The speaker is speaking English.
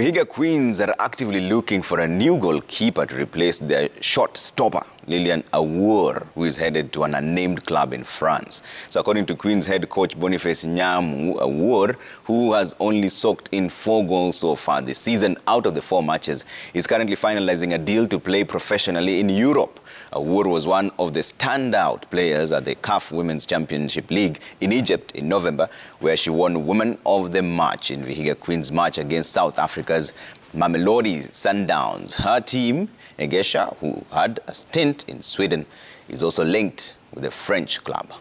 Vihiga Queens are actively looking for a new goalkeeper to replace their short stopper. Lilian Awor, who is headed to an unnamed club in France. So according to Queen's head coach Boniface Nyamu Awour, who has only soaked in four goals so far this season out of the four matches, is currently finalizing a deal to play professionally in Europe. Awor was one of the standout players at the CAF Women's Championship League in Egypt in November, where she won Woman of the Match in Vihiga Queen's match against South Africa's Mamelodi Sundowns. Her team, Egesha, who had a stint in Sweden, is also linked with a French club.